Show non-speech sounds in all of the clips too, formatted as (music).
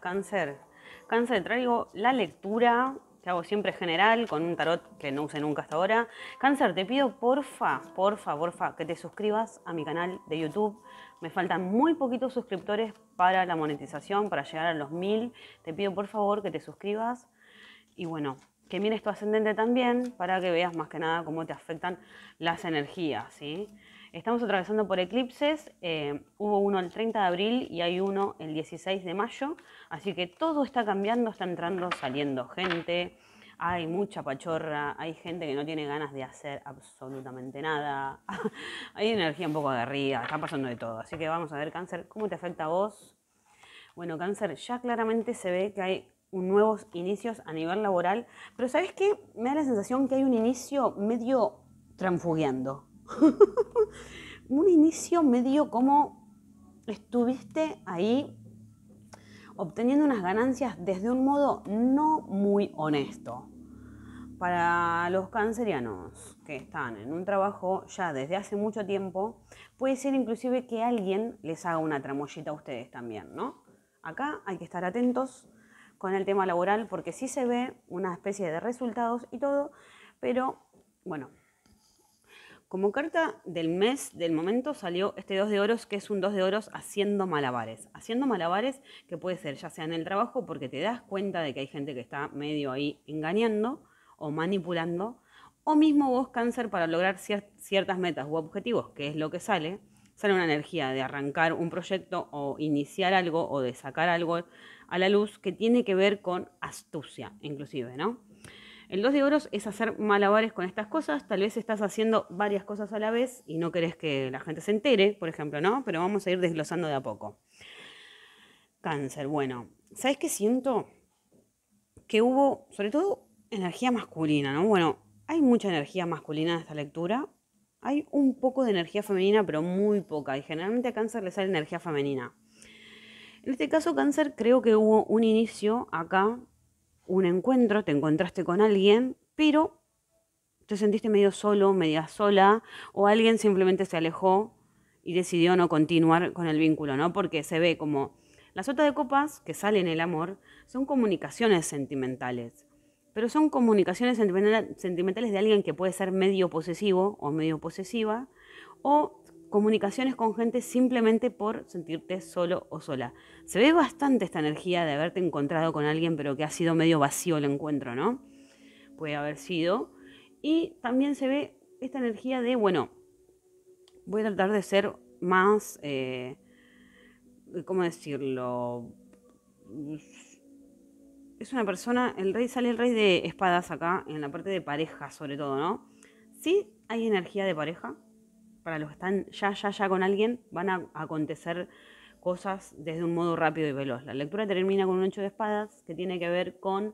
cáncer. Cáncer, traigo la lectura que hago siempre general con un tarot que no usé nunca hasta ahora. Cáncer, te pido porfa, porfa, porfa, que te suscribas a mi canal de YouTube. Me faltan muy poquitos suscriptores para la monetización, para llegar a los mil. Te pido por favor que te suscribas. Y bueno, que mires tu ascendente también para que veas más que nada cómo te afectan las energías, ¿sí? Estamos atravesando por eclipses, eh, hubo uno el 30 de abril y hay uno el 16 de mayo, así que todo está cambiando, está entrando, saliendo gente, hay mucha pachorra, hay gente que no tiene ganas de hacer absolutamente nada, (laughs) hay energía un poco agarrida, está pasando de todo, así que vamos a ver cáncer, ¿cómo te afecta a vos? Bueno, cáncer, ya claramente se ve que hay nuevos inicios a nivel laboral, pero ¿sabes qué? Me da la sensación que hay un inicio medio transfugiando (laughs) un inicio medio como estuviste ahí obteniendo unas ganancias desde un modo no muy honesto. Para los cancerianos que están en un trabajo ya desde hace mucho tiempo, puede ser inclusive que alguien les haga una tramoyita a ustedes también, ¿no? Acá hay que estar atentos con el tema laboral porque sí se ve una especie de resultados y todo, pero bueno, como carta del mes, del momento, salió este 2 de oros, que es un 2 de oros haciendo malabares. Haciendo malabares que puede ser ya sea en el trabajo, porque te das cuenta de que hay gente que está medio ahí engañando o manipulando, o mismo vos cáncer para lograr ciertas metas u objetivos, que es lo que sale. Sale una energía de arrancar un proyecto o iniciar algo o de sacar algo a la luz que tiene que ver con astucia, inclusive, ¿no? El 2 de oros es hacer malabares con estas cosas. Tal vez estás haciendo varias cosas a la vez y no querés que la gente se entere, por ejemplo, ¿no? Pero vamos a ir desglosando de a poco. Cáncer, bueno, ¿sabes qué siento? Que hubo, sobre todo, energía masculina, ¿no? Bueno, hay mucha energía masculina en esta lectura. Hay un poco de energía femenina, pero muy poca. Y generalmente a cáncer le sale energía femenina. En este caso, cáncer, creo que hubo un inicio acá un encuentro, te encontraste con alguien, pero te sentiste medio solo, media sola, o alguien simplemente se alejó y decidió no continuar con el vínculo, ¿no? Porque se ve como la sota de copas que salen en el amor son comunicaciones sentimentales, pero son comunicaciones sentimentales de alguien que puede ser medio posesivo o medio posesiva, o comunicaciones con gente simplemente por sentirte solo o sola. Se ve bastante esta energía de haberte encontrado con alguien, pero que ha sido medio vacío el encuentro, ¿no? Puede haber sido. Y también se ve esta energía de, bueno, voy a tratar de ser más, eh, ¿cómo decirlo? Es una persona, el rey sale el rey de espadas acá, en la parte de pareja sobre todo, ¿no? Sí hay energía de pareja, para los que están ya, ya, ya con alguien, van a acontecer cosas desde un modo rápido y veloz. La lectura termina con un hecho de espadas que tiene que ver con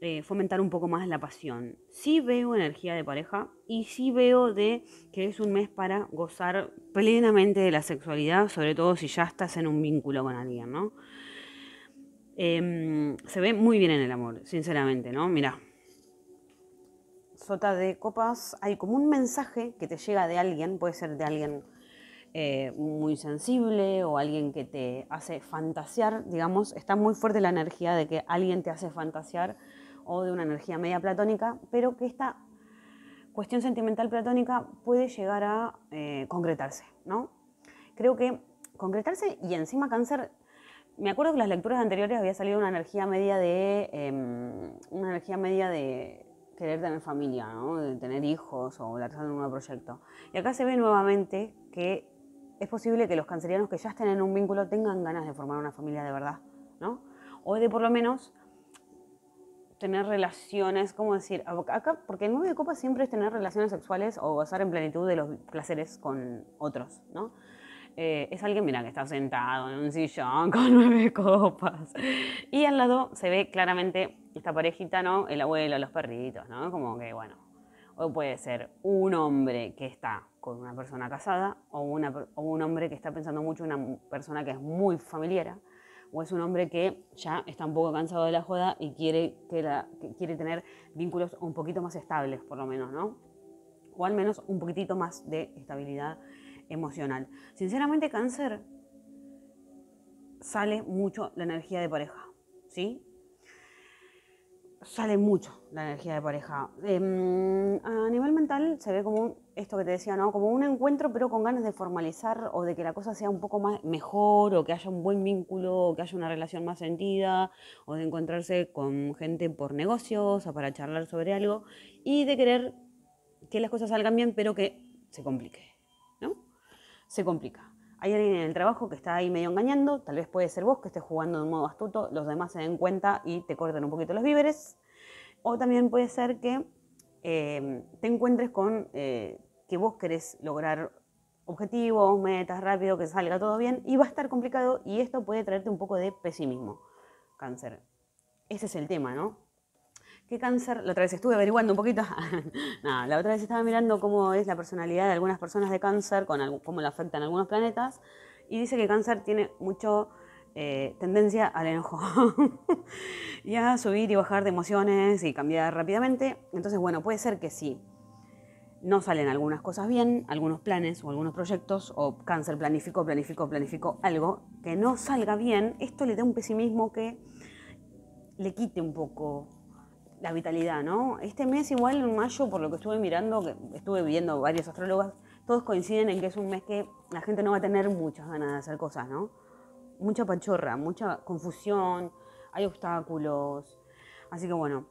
eh, fomentar un poco más la pasión. Sí veo energía de pareja y sí veo de que es un mes para gozar plenamente de la sexualidad, sobre todo si ya estás en un vínculo con alguien, ¿no? Em, se ve muy bien en el amor, sinceramente, ¿no? Mira. Sota de Copas hay como un mensaje que te llega de alguien, puede ser de alguien eh, muy sensible o alguien que te hace fantasear, digamos, está muy fuerte la energía de que alguien te hace fantasear o de una energía media platónica, pero que esta cuestión sentimental platónica puede llegar a eh, concretarse, ¿no? Creo que concretarse y encima cáncer me acuerdo que las lecturas anteriores había salido una energía media de. Em, una energía media de querer tener familia, ¿no? tener hijos o lanzar un nuevo proyecto. Y acá se ve nuevamente que es posible que los cancerianos que ya estén en un vínculo tengan ganas de formar una familia de verdad, ¿no? O de por lo menos tener relaciones, como decir, acá, porque el 9 de copas siempre es tener relaciones sexuales o gozar en plenitud de los placeres con otros, ¿no? Eh, es alguien, mira, que está sentado en un sillón (laughs) con nueve copas. Y al lado se ve claramente esta parejita, ¿no? El abuelo, los perritos, ¿no? Como que, bueno, o puede ser un hombre que está con una persona casada, o, un hombre que está pensando mucho en una persona que es muy familiar, o es un hombre que ya está un poco cansado de la joda y quiere, que, quiere tener vínculos un poquito más estables, por lo menos, ¿no? O al menos un poquitito más de estabilidad emocional. Sinceramente, cáncer sale mucho la energía de pareja, ¿sí? sale mucho la energía de pareja. Em, a nivel mental se ve como esto que te decía, ¿no? Como un encuentro, pero con ganas de formalizar o de que la cosa sea un poco más mejor, o que haya un buen vínculo, o que haya una relación más sentida, o de encontrarse con gente por negocios o para charlar sobre algo, y de querer que las cosas salgan bien, pero que se complique, ¿no? Se complica hay alguien en el trabajo que está ahí medio engañando, tal vez puede ser vos que estés jugando de un modo astuto, los demás se den cuenta y te corten un poquito los víveres. O también puede ser que em, te encuentres con eh, que vos querés lograr objetivos, metas rápido, que salga todo bien, y va a estar complicado y esto puede traerte un poco de pesimismo, cáncer. Ese es el tema, ¿no? ¿Qué cáncer? La otra vez estuve averiguando un poquito. (laughs) la otra vez estaba mirando cómo es la personalidad de algunas personas de cáncer, con cómo le afectan algunos planetas, y dice que cáncer tiene mucho eh, tendencia al enojo (laughs) y a subir y bajar de emociones y cambiar rápidamente. Entonces, bueno, puede ser que si No salen algunas cosas bien, algunos planes o algunos proyectos, o cáncer planificó, planificó, planificó algo que no salga bien, esto le da un pesimismo que le quite un poco la vitalidad, ¿no? Este mes igual en mayo, por lo que estuve mirando, que estuve viendo varios astrólogos, todos coinciden en que es un mes que la gente no va a tener muchas ganas de hacer cosas, ¿no? Mucha pachorra, mucha confusión, hay obstáculos, así que bueno,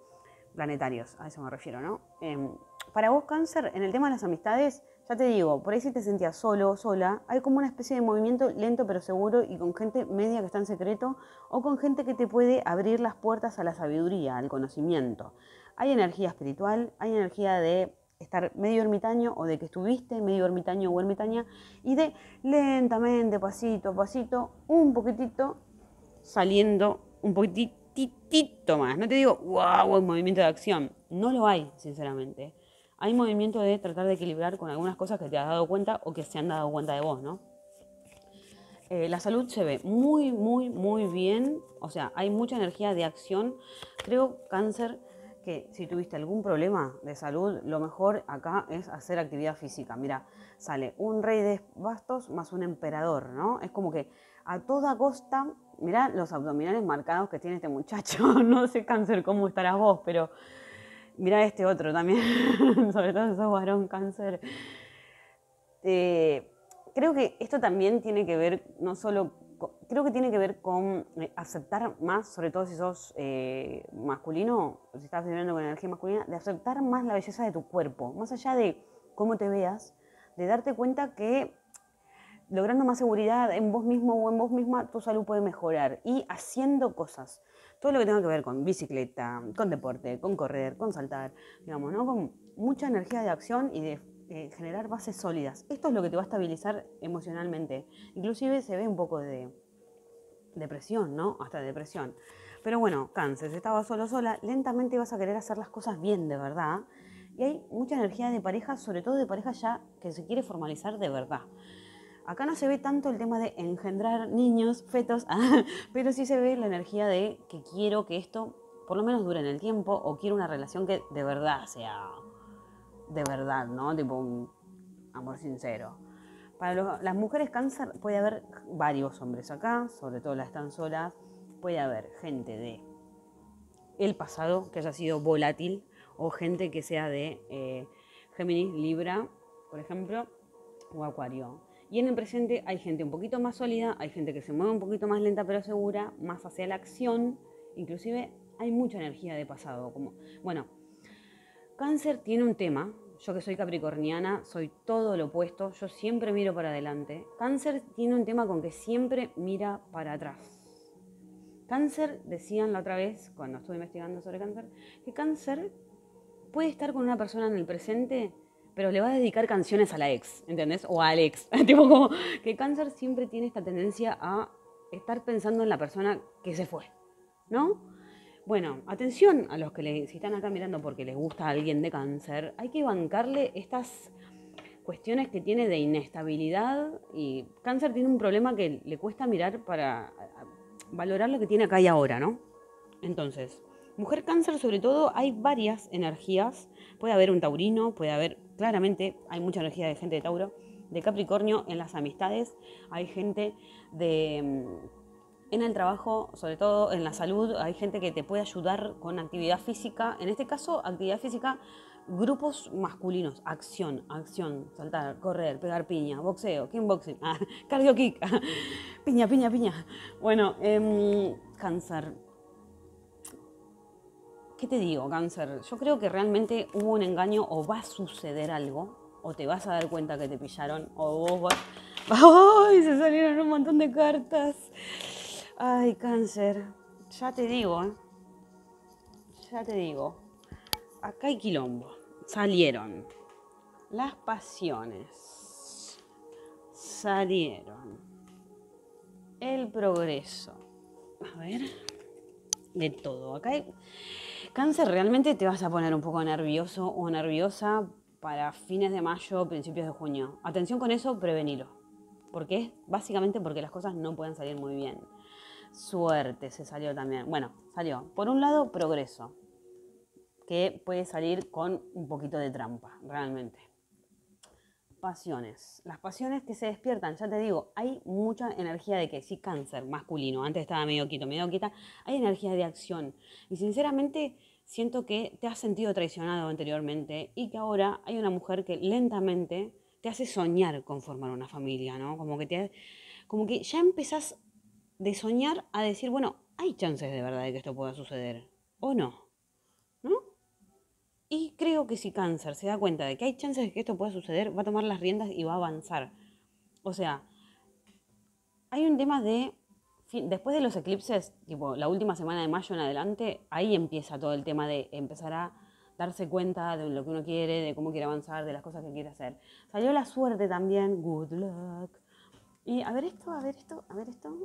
planetarios, a eso me refiero, ¿no? Em, para vos cáncer, en el tema de las amistades, ya te digo, por ahí si te sentías solo o sola, hay como una especie de movimiento lento pero seguro y con gente media que está en secreto o con gente que te puede abrir las puertas a la sabiduría, al conocimiento. Hay energía espiritual, hay energía de estar medio ermitaño o de que estuviste medio ermitaño o ermitaña y de lentamente, pasito a pasito, un poquitito saliendo un poquitito más. No te digo, wow, un movimiento de acción. No lo hay, sinceramente hay movimiento de tratar de equilibrar con algunas cosas que te has dado cuenta o que se han dado cuenta de vos, ¿no? Eh, la salud se ve muy, muy, muy bien, o sea, hay mucha energía de acción. Creo, cáncer, que si tuviste algún problema de salud, lo mejor acá es hacer actividad física. Mira, sale un rey de bastos más un emperador, ¿no? Es como que a toda costa, Mira los abdominales marcados que tiene este muchacho, (laughs) no sé cáncer cómo estarás vos, pero mirá este otro también, (laughs) sobre todo si sos varón cáncer. Eh, creo que esto también tiene que ver, no solo, creo que tiene que ver con eh, aceptar más, sobre todo si sos eh, masculino, si estás viviendo con energía masculina, de aceptar más la belleza de tu cuerpo, más allá de cómo te veas, de darte cuenta que logrando más seguridad en vos mismo o en vos misma, tu salud puede mejorar y haciendo cosas todo lo que tenga que ver con bicicleta, con deporte, con correr, con saltar, digamos, ¿no? Con mucha energía de acción y de generar bases sólidas. Esto es lo que te va a estabilizar emocionalmente. Inclusive se ve un poco de depresión, ¿no? Hasta depresión. Pero bueno, cáncer, si estaba solo sola, lentamente vas a querer hacer las cosas bien de verdad. Y hay mucha energía de pareja, sobre todo de pareja ya que se quiere formalizar de verdad. Acá no se ve tanto el tema de engendrar niños, fetos, (laughs) ah, pero sí se ve la energía de que quiero que esto por lo menos dure en el tiempo o quiero una relación que de verdad sea de verdad, ¿no? Tipo un amor sincero. Para las mujeres cáncer puede haber varios hombres acá, sobre todo las tan solas. Puede haber gente de el pasado que haya sido volátil o gente que sea de eh, Géminis, Libra, por ejemplo, o Acuario. Y en el presente hay gente un poquito más sólida, hay gente que se mueve un poquito más lenta pero segura, más hacia la acción. Inclusive hay mucha energía de pasado. Como, bueno, cáncer tiene un tema. Yo que soy capricorniana, soy todo lo opuesto. Yo siempre miro para adelante. Cáncer tiene un tema con que siempre mira para atrás. Cáncer, decían la otra vez, cuando estuve investigando sobre cáncer, que cáncer puede estar con una persona en el presente pero le va a dedicar canciones a la ex, ¿entendés? O a Alex. (laughs) tipo como que cáncer siempre tiene esta tendencia a estar pensando en la persona que se fue, ¿no? Bueno, atención a los que si están acá mirando porque les gusta a alguien de cáncer, hay que bancarle estas cuestiones que tiene de inestabilidad y cáncer tiene un problema que le cuesta mirar para valorar lo que tiene acá y ahora, ¿no? Entonces, Mujer cáncer, sobre todo, hay varias energías. Puede haber un taurino, puede haber, claramente, hay mucha energía de gente de Tauro, de Capricornio en las amistades, hay gente de... Mm, en el trabajo, sobre todo en la salud, hay gente que te puede ayudar con actividad física. En este caso, actividad física, grupos masculinos, acción, acción, saltar, correr, pegar piña, boxeo, kickboxing, (laughs) ah, cardio kick, (laughs) piña, piña, piña. Bueno, em, cáncer ¿Qué te digo, cáncer? Yo creo que realmente hubo un engaño o va a suceder algo, o te vas a dar cuenta que te pillaron, o vos vas... (laughs) ¡Ay! Se salieron un montón de cartas. Ay, cáncer. Ya te digo, ¿eh? Ya te digo. Acá hay quilombo. Salieron. Las pasiones. Salieron. El progreso. A ver. De todo. Acá hay Cáncer, realmente te vas a poner un poco nervioso o nerviosa para fines de mayo, principios de junio. Atención con eso, prevenilo. Porque es básicamente porque las cosas no pueden salir muy bien. Suerte se salió también. Bueno, salió. Por un lado, progreso, que puede salir con un poquito de trampa, realmente pasiones. Las pasiones que se despiertan, ya te digo, hay mucha energía de que sí, cáncer masculino, antes estaba medio quito, medio quita, hay energía de acción. Y sinceramente siento que te has sentido traicionado anteriormente y que ahora hay una mujer que lentamente te hace soñar con formar una familia, ¿no? Como que, te, como que ya empezás de soñar a decir, bueno, hay chances de verdad de que esto pueda suceder, ¿o no? Y creo que si Cáncer se da cuenta de que hay chances de que esto pueda suceder, va a tomar las riendas y va a avanzar. O sea, hay un tema de, después de los eclipses, tipo la última semana de mayo en adelante, ahí empieza todo el tema de empezar a darse cuenta de lo que uno quiere, de cómo quiere avanzar, de las cosas que quiere hacer. Salió la suerte también, good luck. Y a ver esto, a ver esto, a ver esto.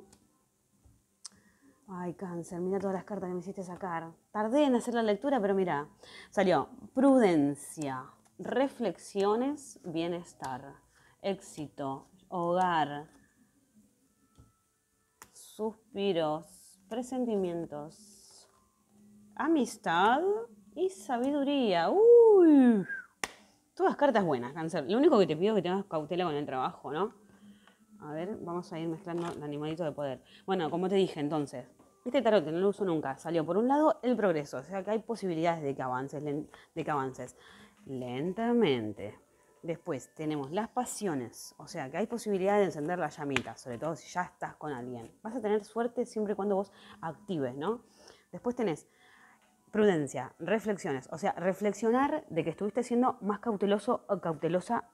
Ay, cáncer, mira todas las cartas que me hiciste sacar. Tardé en hacer la lectura, pero mira, salió prudencia, reflexiones, bienestar, éxito, hogar, suspiros, presentimientos, amistad y sabiduría. Uy, todas cartas buenas, cáncer. Lo único que te pido es que tengas cautela con el trabajo, ¿no? A ver, vamos a ir mezclando el animalito de poder. Bueno, como te dije entonces, este tarot que no lo uso nunca salió por un lado el progreso, o sea que hay posibilidades de que avances, de que avances lentamente. Después tenemos las pasiones, o sea que hay posibilidad de encender la llamita, sobre todo si ya estás con alguien. Vas a tener suerte siempre y cuando vos actives, ¿no? Después tenés prudencia, reflexiones, o sea, reflexionar de que estuviste siendo más cauteloso o cautelosa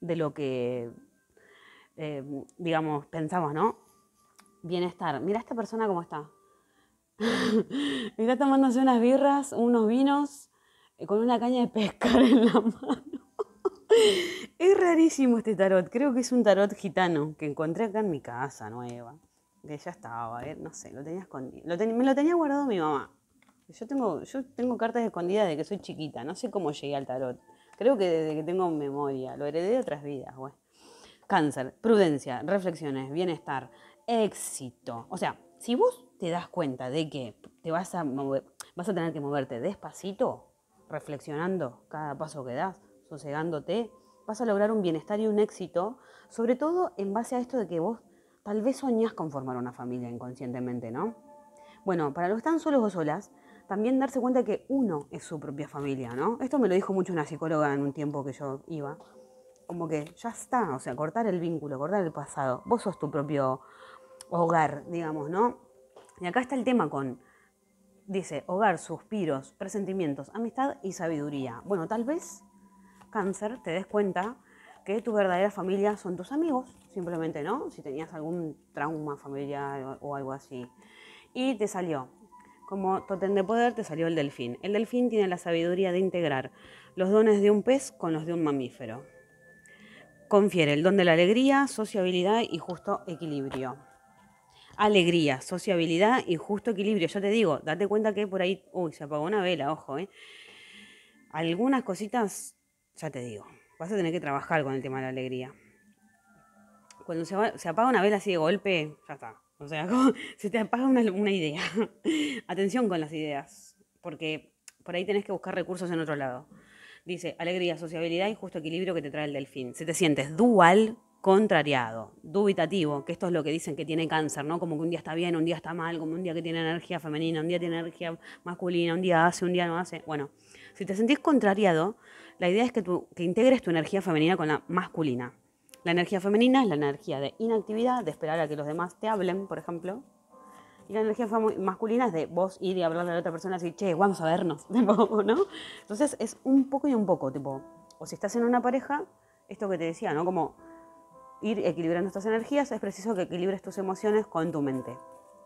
de lo que, eh, digamos, pensamos, ¿no? Bienestar, mira a esta persona cómo está, (laughs) Está tomándose unas birras, unos vinos, eh, con una caña de pescar (laughs) en la mano. es rarísimo este tarot. Creo que es un tarot gitano que encontré acá en mi casa nueva. Que ya estaba, eh, no sé, lo tenía escondido. me lo tenía guardado mi mamá. Yo tengo, yo tengo cartas escondidas de que soy chiquita. No sé cómo llegué al tarot. Creo que desde que tengo memoria. Lo heredé de otras vidas, güey. Cáncer, prudencia, reflexiones, bienestar, éxito. O sea, si vos te das cuenta de que te vas a vas a tener que moverte despacito, reflexionando cada paso que das, sosegándote, vas a lograr un bienestar y un éxito, sobre todo en base a esto de que vos tal vez soñás con formar una familia inconscientemente, ¿no? Bueno, para los tan solos o solas, también darse cuenta de que uno es su propia familia, ¿no? Esto me lo dijo mucho una psicóloga en un tiempo que yo iba. Como que ya está, o sea, cortar el vínculo, cortar el pasado. Vos sos tu propio hogar, digamos, ¿no? Y acá está el tema con, dice, hogar, suspiros, presentimientos, amistad y sabiduría. Bueno, tal vez, cáncer, te des cuenta que tu verdadera familia son tus amigos, simplemente, ¿no? Si tenías algún trauma familiar o algo así. Y te salió, como totem de poder, te salió el delfín. El delfín tiene la sabiduría de integrar los dones de un pez con los de un mamífero. Confiere el don de la alegría, sociabilidad y justo equilibrio alegría, sociabilidad y justo equilibrio. Yo te digo, date cuenta que por ahí, uy, se apagó una vela, ojo, ¿eh? Algunas cositas, ya te digo, vas a tener que trabajar con el tema de la alegría. Cuando se, apaga una vela así de golpe, ya está. O sea, (laughs) como, se te apaga una, idea. (laughs) Atención con las ideas, porque por ahí tenés que buscar recursos en otro lado. Dice, alegría, sociabilidad y justo equilibrio que te trae el delfín. Si te sientes dual, contrariado, dubitativo, que esto es lo que dicen que tiene cáncer, ¿no? Como que un día está bien, un día está mal, como un día que tiene energía femenina, un día tiene energía masculina, un día hace, un día no hace. Bueno, si te sentís contrariado, la idea es que, tú, que integres tu energía femenina con la masculina. La energía femenina es la energía de inactividad, de esperar a que los demás te hablen, por ejemplo. Y la energía masculina es de vos ir y hablarle a la otra persona y che, vamos a vernos, (laughs) ¿no? Entonces es un poco y un poco, tipo, o si estás en una pareja, esto que te decía, ¿no? Como ir equilibrando estas energías, es preciso que equilibres tus emociones con tu mente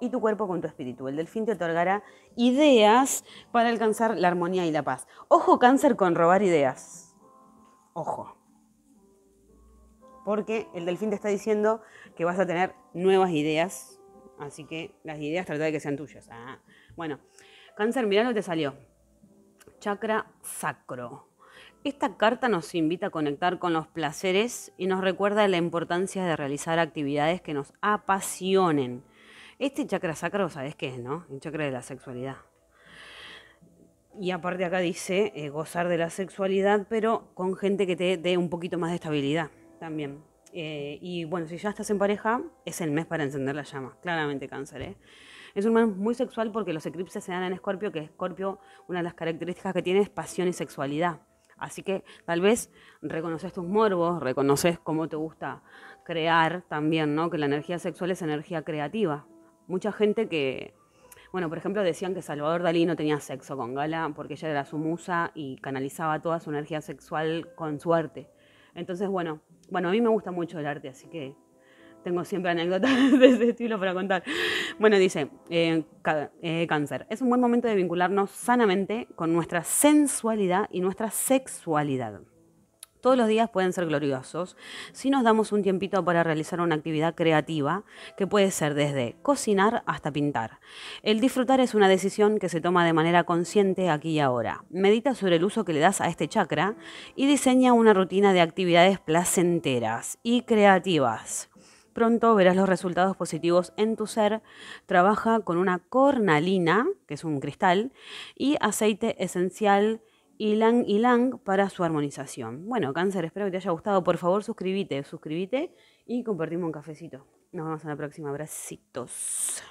y tu cuerpo con tu espíritu. El delfín te otorgará ideas para alcanzar la armonía y la paz. Ojo cáncer con robar ideas. Ojo. Porque el delfín te está diciendo que vas a tener nuevas ideas. Así que las ideas trata de que sean tuyas. Ah. Bueno, cáncer, mirá lo que te salió. Chakra sacro. Esta carta nos invita a conectar con los placeres y nos recuerda la importancia de realizar actividades que nos apasionen. Este chakra sacro, ¿sabes qué es, no? El chakra de la sexualidad. Y aparte acá dice eh, gozar de la sexualidad, pero con gente que te dé un poquito más de estabilidad también. Eh, y bueno, si ya estás en pareja, es el mes para encender la llama. Claramente cáncer, ¿eh? Es un mes muy sexual porque los eclipses se dan en Escorpio, que Escorpio, una de las características que tiene es pasión y sexualidad. Así que tal vez reconoces tus morbos, reconoces cómo te gusta crear también, ¿no? Que la energía sexual es energía creativa. Mucha gente que, bueno, por ejemplo, decían que Salvador Dalí no tenía sexo con Gala porque ella era su musa y canalizaba toda su energía sexual con su arte. Entonces, bueno, bueno, a mí me gusta mucho el arte, así que tengo siempre anécdotas (laughs) de este estilo para contar. Bueno, dice, eh, eh, cáncer, es un buen momento de vincularnos sanamente con nuestra sensualidad y nuestra sexualidad. Todos los días pueden ser gloriosos si nos damos un tiempito para realizar una actividad creativa que puede ser desde cocinar hasta pintar. El disfrutar es una decisión que se toma de manera consciente aquí y ahora. Medita sobre el uso que le das a este chakra y diseña una rutina de actividades placenteras y creativas pronto verás los resultados positivos en tu ser. Trabaja con una cornalina, que es un cristal, y aceite esencial ylang ylang para su armonización. Bueno, cáncer, espero que te haya gustado. Por favor, suscríbete, suscríbete y compartimos un cafecito. Nos vemos en la próxima. Abracitos.